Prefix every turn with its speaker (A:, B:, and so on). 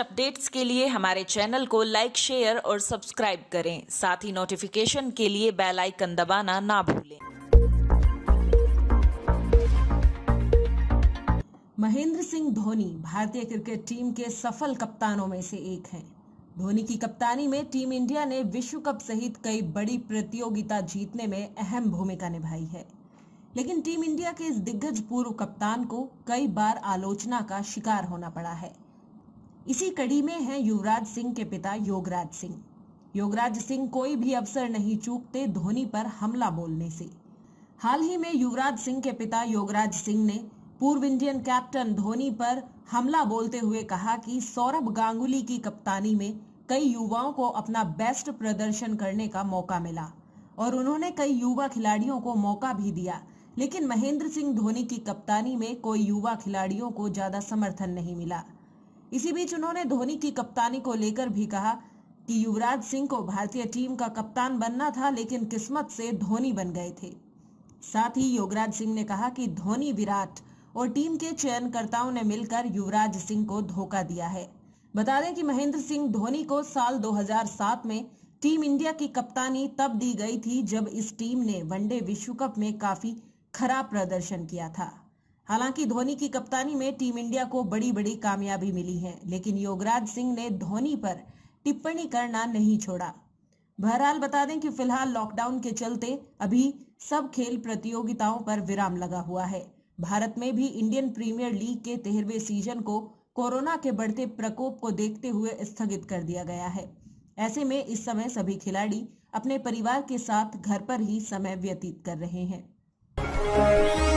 A: updates के लिए हमारे चैनल को लाइक शेयर और सब्सक्राइब करें साथ ही नोटिफिकेशन के लिए बेल आइकन दबाना ना भूलें
B: महेंद्र सिंह धोनी भारतीय क्रिकेट टीम के सफल कप्तानों में से एक हैं धोनी की कप्तानी में टीम इंडिया ने विश्व कप सहित कई बड़ी प्रतियोगिता जीतने में अहम भूमिका निभाई है लेकिन टीम इंडिया के इस दिग्गज पूर्व कप्तान को कई बार आलोचना का शिकार होना पड़ा है इसी कड़ी में हैं युवराज सिंह के पिता योगराज सिंह योगराज सिंह कोई भी अवसर नहीं चूकते धोनी पर हमला बोलने से हाल ही में युवराज सिंह के पिता योगराज सिंह ने पूर्व इंडियन कैप्टन धोनी पर हमला बोलते हुए कहा कि सौरभ गांगुली की कप्तानी में कई युवाओं को अपना बेस्ट प्रदर्शन करने का मौका मिला और उन्होंने कई युवा खिलाड़ियों को मौका भी दिया लेकिन महेंद्र सिंह धोनी की कप्तानी में कोई युवा खिलाड़ियों को ज्यादा समर्थन नहीं मिला इसी बीच उन्होंने धोनी की कप्तानी को लेकर भी कहा कि युवराज सिंह को भारतीय टीम का कप्तान बनना था लेकिन किस्मत से धोनी बन गए थे साथ ही योगराज सिंह ने कहा कि धोनी विराट और टीम के चयनकर्ताओं ने मिलकर युवराज सिंह को धोखा दिया है बता दें कि महेंद्र सिंह धोनी को साल 2007 में टीम इंडिया की कप्तानी तब दी गई थी जब इस टीम ने वनडे विश्व कप में काफी खराब प्रदर्शन किया था हालांकि धोनी की कप्तानी में टीम इंडिया को बड़ी बड़ी कामयाबी मिली है लेकिन योगराज सिंह ने धोनी पर टिप्पणी करना नहीं छोड़ा बहरहाल बता दें कि फिलहाल लॉकडाउन के चलते अभी सब खेल प्रतियोगिताओं पर विराम लगा हुआ है भारत में भी इंडियन प्रीमियर लीग के तेरहवें सीजन को कोरोना के बढ़ते प्रकोप को देखते हुए स्थगित कर दिया गया है ऐसे में इस समय सभी खिलाड़ी अपने परिवार के साथ घर पर ही समय व्यतीत कर रहे हैं